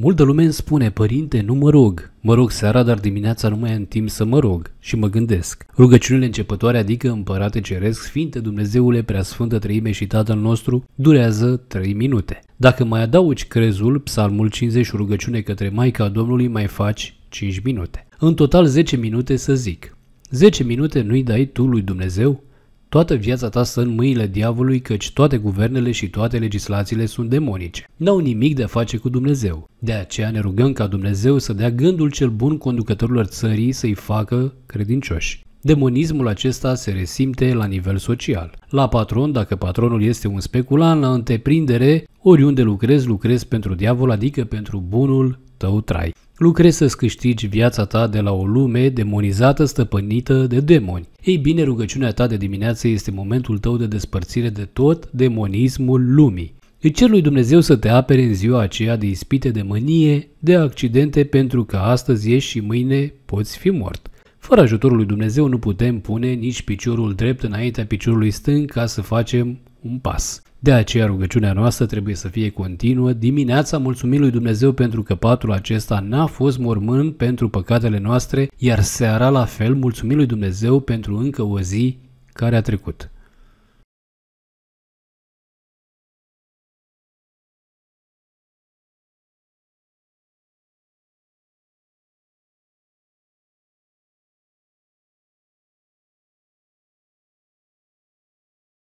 Multă lume îmi spune, părinte, nu mă rog. Mă rog seara, dar dimineața nu mai am timp să mă rog și mă gândesc. Rugăciunile începătoare, adică împărate ceresc, sfinte Dumnezeule, preasfântă trăime și Tatăl nostru, durează 3 minute. Dacă mai adaugi crezul, psalmul 50 rugăciune către Maica Domnului, mai faci 5 minute. În total 10 minute să zic. 10 minute nu-i dai tu lui Dumnezeu? Toată viața ta stă în mâinile diavolului căci toate guvernele și toate legislațiile sunt demonice. N-au nimic de a face cu Dumnezeu. De aceea ne rugăm ca Dumnezeu să dea gândul cel bun conducătorilor țării să-i facă credincioși. Demonismul acesta se resimte la nivel social. La patron, dacă patronul este un speculant, la întreprindere, oriunde lucrezi, lucrezi pentru diavol, adică pentru bunul tău trai. Lucrezi să-ți câștigi viața ta de la o lume demonizată, stăpânită de demoni. Ei bine, rugăciunea ta de dimineață este momentul tău de despărțire de tot demonismul lumii. Îi cer lui Dumnezeu să te apere în ziua aceea de ispite de mânie, de accidente, pentru că astăzi ești și mâine poți fi mort. Fără ajutorul lui Dumnezeu nu putem pune nici piciorul drept înaintea piciorului stâng ca să facem un pas. De aceea rugăciunea noastră trebuie să fie continuă. Dimineața mulțumim lui Dumnezeu pentru că patul acesta n-a fost mormânt pentru păcatele noastre, iar seara la fel mulțumim lui Dumnezeu pentru încă o zi care a trecut.